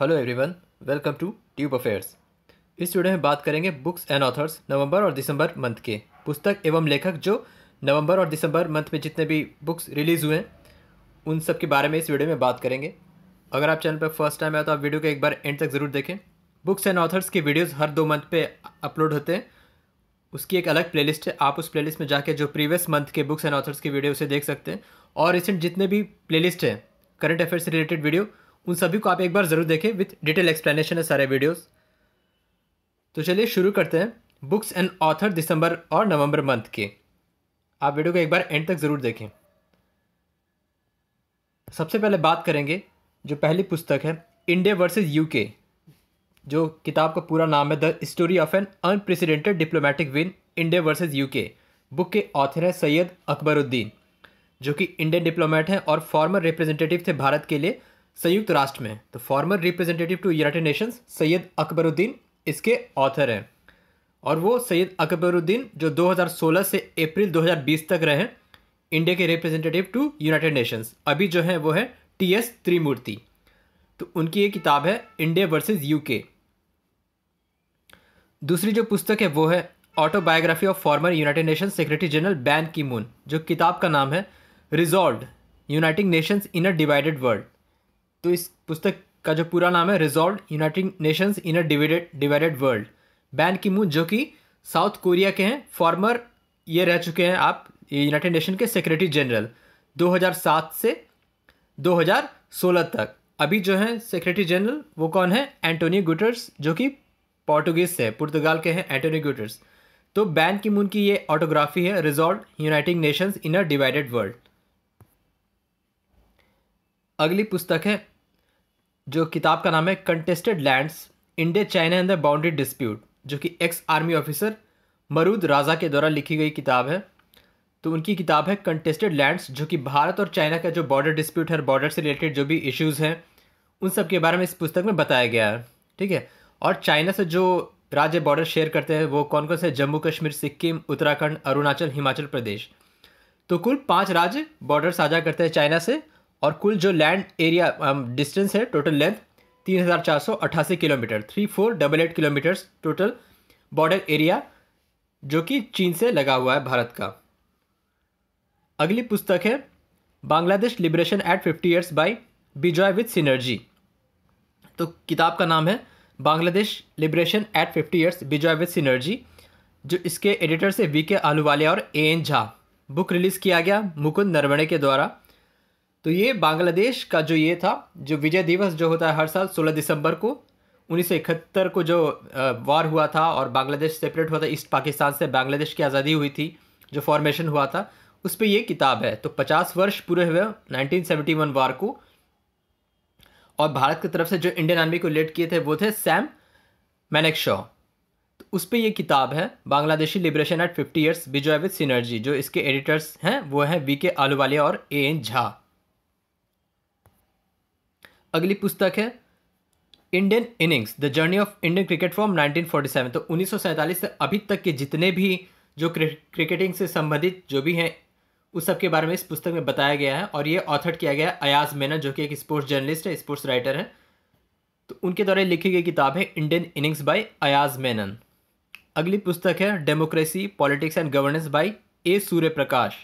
hello everyone welcome to tube affairs इस video में बात करेंगे बुक्स एंड ऑथर्स नवंबर और दिसंबर मंथ के पुस्तक एवं लेखक जो नवंबर और दिसंबर मंथ में जितने भी बुक्स रिलीज़ हुए हैं उन सब के बारे में इस वीडियो में बात करेंगे अगर आप चैनल पर फर्स्ट टाइम आए तो आप वीडियो को एक बार एंड तक ज़रूर देखें बुक्स एंड ऑथर्स की वीडियोज़ हर दो मंथ पर अपलोड होते हैं उसकी एक अलग प्लेलिस्ट है आप उस प्लेलिस्ट में जाके जो प्रीवियस मंथ के बुक्स एंड ऑथर्स की वीडियो उसे देख सकते हैं और रिसेंट जितने भी प्लेलिस्ट हैं करंट अफेयर्स रिलेटेड वीडियो उन सभी को आप एक बार ज़रूर देखें विथ डिटेल एक्सप्लेनेशन है सारे वीडियोस तो चलिए शुरू करते हैं बुक्स एंड ऑथर दिसंबर और नवंबर मंथ के आप वीडियो को एक बार एंड तक ज़रूर देखें सबसे पहले बात करेंगे जो पहली पुस्तक है इंडिया वर्सेज यू जो किताब का पूरा नाम है the story of an unprecedented diplomatic win India versus U book के ऑथर हैं सैयद अकबरुद्दीन जो कि इंडियन डिप्लोमेट हैं और फॉर्मर रिप्रेजेंटेटिव थे भारत के लिए संयुक्त राष्ट्र में तो former representative to United Nations Syed Akbaruddin इसके ऑथर हैं और वो सैयद अकबरुद्दीन जो 2016 से अप्रैल 2020 तक रहे इंडिया के रिप्रेजेंटेटिव टू यूनाइटेड नेशंस अभी जो है वो है टी एस त्रिमूर्ति तो उनकी ये किताब है इंडिया वर्सेस यूके दूसरी जो पुस्तक है वो है autobiography of former United Nation secretary general Ban Ki Moon जो किताब का नाम है resolve uniting nations in a divided world तो इस पुस्तक का जो पूरा नाम है resolve united nations in a divided divided world Ban Ki Moon जो कि साउथ कोरिया के हैं फॉर्मर ये रह चुके हैं आप यूनाइटेड नेशन के सेक्रेटरी जनरल 2007 से 2016 तक अभी जो हैं सेक्रेटरी जनरल वो कौन है एंटोनी गुटर्स जो कि पोर्टुगीज से पुर्तगाल के हैं एंटोनी गुटर्स तो बैन की मून की ये ऑटोग्राफी है resolve uniting nations in a divided world अगली पुस्तक है जो किताब का नाम है contested lands India China and the boundary dispute जो कि एक्स आर्मी ऑफिसर मरूद राजा के द्वारा लिखी गई किताब है तो उनकी किताब है कंटेस्टेड लैंड्स जो कि भारत और चाइना का जो बॉर्डर डिस्प्यूट है बॉर्डर से रिलेटेड जो भी इश्यूज़ हैं उन सब के बारे में इस पुस्तक में बताया गया है ठीक है और चाइना से जो राज्य बॉर्डर शेयर करते हैं वो कौन कौन से जम्मू कश्मीर सिक्किम उत्तराखंड अरुणाचल हिमाचल प्रदेश तो कुल पाँच राज्य बॉर्डर साझा करते हैं चाइना से और कुल जो लैंड एरिया डिस्टेंस है टोटल लेंथ तीन हज़ार चार सौ अट्ठासी kilometre three four double eight kilometres total border area जो कि चीन से लगा हुआ है भारत का अगली पुस्तक है Bangladesh liberation at fifty years by Bijoy with synergy तो किताब का नाम है Bangladesh liberation at fifty years Bijoy with synergy जो इसके एडिटर से वी के आलूवालिया और A N Jha book release किया गया मुकुंद नरवणे के द्वारा तो ये बांग्लादेश का जो ये था जो विजय दिवस जो होता है हर साल 16 दिसंबर को उन्नीस को जो वार हुआ था और बांग्लादेश सेपरेट हुआ था ईस्ट पाकिस्तान से बांग्लादेश की आज़ादी हुई थी जो फॉर्मेशन हुआ था उस पर यह किताब है तो 50 वर्ष पूरे हुए 1971 वार को और भारत की तरफ से जो इंडियन आर्मी को लेट किए थे वो थे सैम मैनेक शॉ तो उस पर यह किताब है Bangladeshi liberation at fifty years Vijay with synergy जो इसके एडिटर्स हैं वो हैं वी के आलूवालिया और ए एन झा अगली पुस्तक है Indian innings the journey of Indian cricket from 1947 तो उन्नीस से अभी तक के जितने भी जो क्रिकेटिंग से संबंधित जो भी हैं उस सब के बारे में इस पुस्तक में बताया गया है और ये ऑथर किया गया है अयाज मेनन जो कि एक स्पोर्ट्स जर्नलिस्ट है स्पोर्ट्स राइटर है तो उनके द्वारा लिखी गई किताब है Indian innings by Ayaz Menon अगली पुस्तक है democracy politics and governance by A Surya Prakash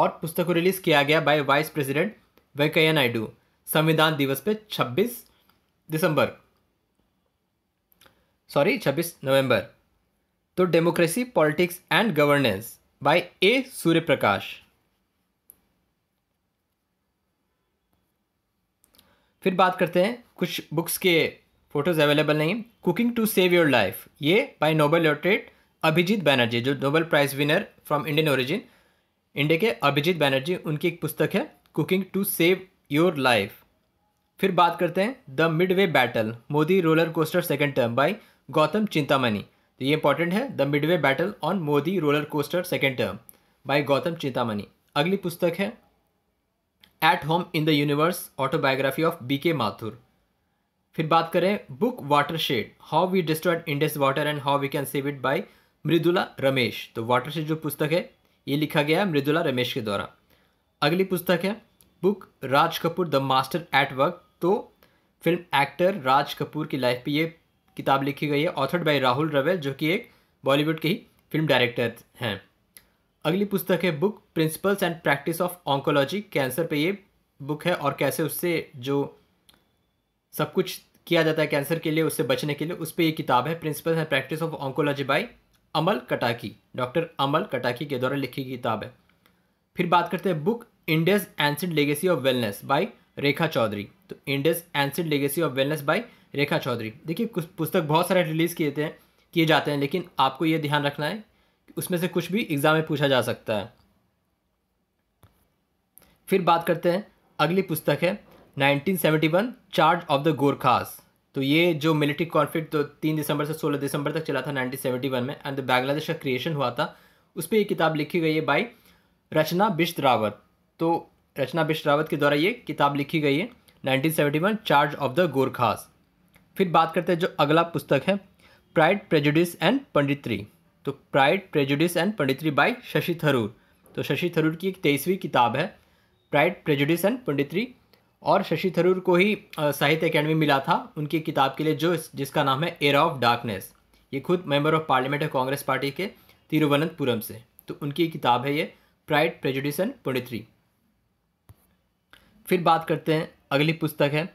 और पुस्तक को रिलीज़ किया गया by vice president Venkaiah Naidu Samvidhan Diwas पे 26 दिसंबर सॉरी 26 नवंबर तो democracy politics and governance by A Surya Prakash फिर बात करते हैं कुछ बुक्स के फोटोज़ अवेलेबल नहीं cooking to save your life ये by Nobel laureate Abhijit Banerjee जो Nobel prize winner from Indian origin India के अभिजीत बैनर्जी उनकी एक पुस्तक है cooking to save your life फिर बात करते हैं the midway battle Modi roller coaster second term by Gautam Chintamani तो ये इंपॉर्टेंट है the midway battle on Modi roller coaster second term by Gautam Chintamani अगली पुस्तक है at home in the universe autobiography of B K Mathur फिर बात करें book watershed how we destroyed Indus water and how we can save it by Mridula Ramesh तो water shade जो पुस्तक है ये लिखा गया है मृदुला रमेश के द्वारा अगली पुस्तक है book Raj Kapoor the master at work तो फिल्म एक्टर राज कपूर की लाइफ पे ये किताब लिखी गई है ऑथर्ड बाय राहुल रवेल जो कि एक बॉलीवुड के ही फिल्म डायरेक्टर हैं अगली पुस्तक है book principles and practice of oncology cancer पे ये बुक है और कैसे उससे जो सब कुछ किया जाता है कैंसर के लिए उससे बचने के लिए उस पर ये किताब है principles and practice of oncology by Amal Kataki doctor Amal Kataki के द्वारा लिखी किताब है फिर बात करते हैं book India's ancient legacy of wellness by Rekha Chaudhary तो India's ancient legacy of wellness by Rekha Chaudhary देखिए कुछ पुस्तक बहुत सारे रिलीज़ किए थे किए जाते हैं लेकिन आपको ये ध्यान रखना है कि उसमें से कुछ भी एग्ज़ाम में पूछा जा सकता है फिर बात करते हैं अगली पुस्तक है 1971 चार्ज ऑफ द गोरखास तो ये जो मिलिट्री कॉन्फ्लिक्ट तो तीन दिसंबर से सोलह दिसंबर तक चला था वन में एंड बांग्लादेश का क्रिएशन हुआ था उस पर ये किताब लिखी गई है बाई रचना बिश्त रावत तो रचना बिश्रावत के द्वारा ये किताब लिखी गई है 1971 चार्ज ऑफ द गोरखास फिर बात करते हैं जो अगला पुस्तक है प्राइड प्रेजुडिस एंड पंडित्री तो pride prejudice and punditry by Shashi Tharoor तो शशि थरूर की एक तेईसवीं किताब है प्राइड प्रेजुडिस एंड पंडित्री और शशि थरूर को ही साहित्य अकेडमी मिला था उनकी किताब के लिए जो जिसका नाम है एरा ऑफ डार्कनेस ये खुद मेंबर ऑफ पार्लियामेंट है कांग्रेस पार्टी के तिरुवनंतपुरम से तो उनकी किताब है ये प्राइड प्रेजुडिस एंड पंडित्री फिर बात करते हैं अगली पुस्तक है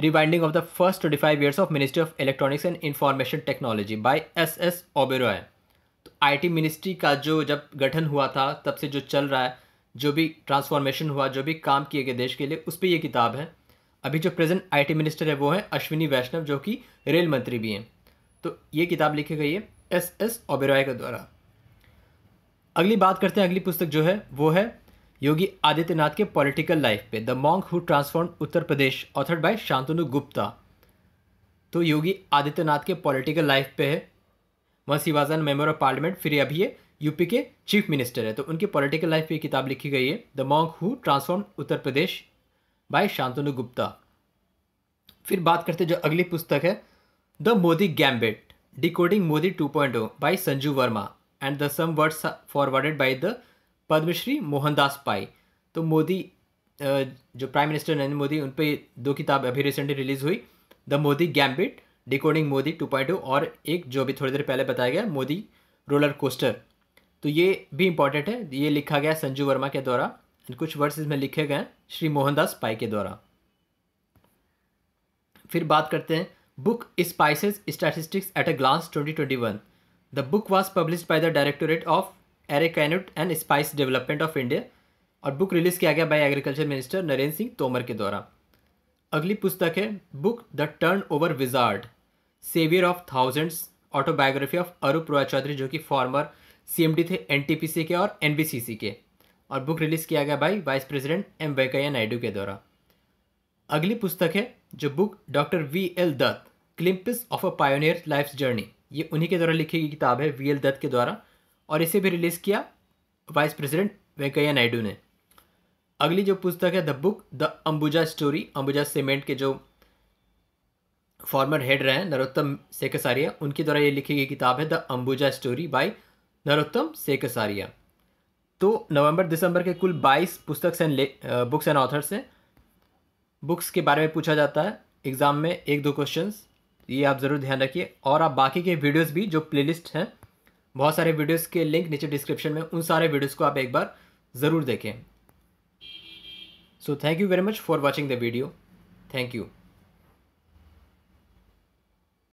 rewinding of the first twenty five years of ministry of electronics and information technology by S S Oberoi तो तो आईटी मिनिस्ट्री का जो जब गठन हुआ था तब से जो चल रहा है जो भी ट्रांसफॉर्मेशन हुआ जो भी काम किए गए देश के लिए उस पर यह किताब है अभी जो प्रेजेंट आईटी मिनिस्टर है वो है अश्विनी वैष्णव जो कि रेल मंत्री भी हैं तो ये किताब लिखी गई है एस एस ओबेरॉय के द्वारा अगली बात करते हैं अगली पुस्तक जो है वो है योगी आदित्यनाथ के पॉलिटिकल लाइफ पे the monk who transform Uttar Pradesh authored by Shantanu Gupta तो योगी आदित्यनाथ के पॉलिटिकल लाइफ पे है वह शिवाज मेम्बर ऑफ पार्लियामेंट फिर अभी ये यूपी के चीफ मिनिस्टर है तो उनकी पॉलिटिकल लाइफ पे ये किताब लिखी गई है the monk who transform Uttar Pradesh by Shantanu Gupta फिर बात करते जो अगली पुस्तक है the Modi gambit decoding Modi 2.0 by Sanju Verma and the some words forwarded by the Padmashri Mohandas Pai तो मोदी जो प्राइम मिनिस्टर नरेंद्र मोदी उन पर दो किताब अभी रिसेंटली रिलीज़ हुई the Modi gambit decoding Modi two और एक जो अभी थोड़ी देर पहले बताया गया मोदी रोलर कोस्टर तो ये भी इम्पॉर्टेंट है ये लिखा गया संजू वर्मा के द्वारा कुछ वर्ड्स इसमें लिखे गए हैं श्री मोहनदास पाई के द्वारा फिर बात करते हैं book spices statistics at a glance 2021 the book was publish by the directorate of areca and spice development of India और बुक रिलीज़ किया गया by agriculture minister Narendra Singh Tomar के द्वारा अगली पुस्तक है book the turn over wizard saviour of thousands autobiography of Arup Roy Choudhury जो कि फॉर्मर सीएमडी थे एनटीपीसी के और एनबीसीसी के और बुक रिलीज़ किया गया by vice president M Venkaiah Naidu के द्वारा अगली पुस्तक है जो book doctor V L Dutt glimpses of a pioneer life journey ये उन्हीं के द्वारा लिखी गई किताब है वी एल दत्त के द्वारा और इसे भी रिलीज़ किया वाइस प्रेसिडेंट वेंकैया नायडू ने अगली जो पुस्तक है the book the Ambuja story Ambuja cement के जो फॉर्मर हेड रहे हैं नरोत्तम सेकसारिया उनके द्वारा ये लिखी गई किताब है the Ambuja story by Narottam Sekhsaria तो नवंबर दिसंबर के कुल 22 पुस्तक एंड बुक्स एंड ऑथर्स हैं बुक्स के बारे में पूछा जाता है एग्ज़ाम में एक दो क्वेश्चंस ये आप ज़रूर ध्यान रखिए और आप बाकी के वीडियोस भी जो प्लेलिस्ट हैं बहुत सारे वीडियोस के लिंक नीचे डिस्क्रिप्शन में उन सारे वीडियोस को आप एक बार ज़रूर देखें so thank you very much for watching the video thank you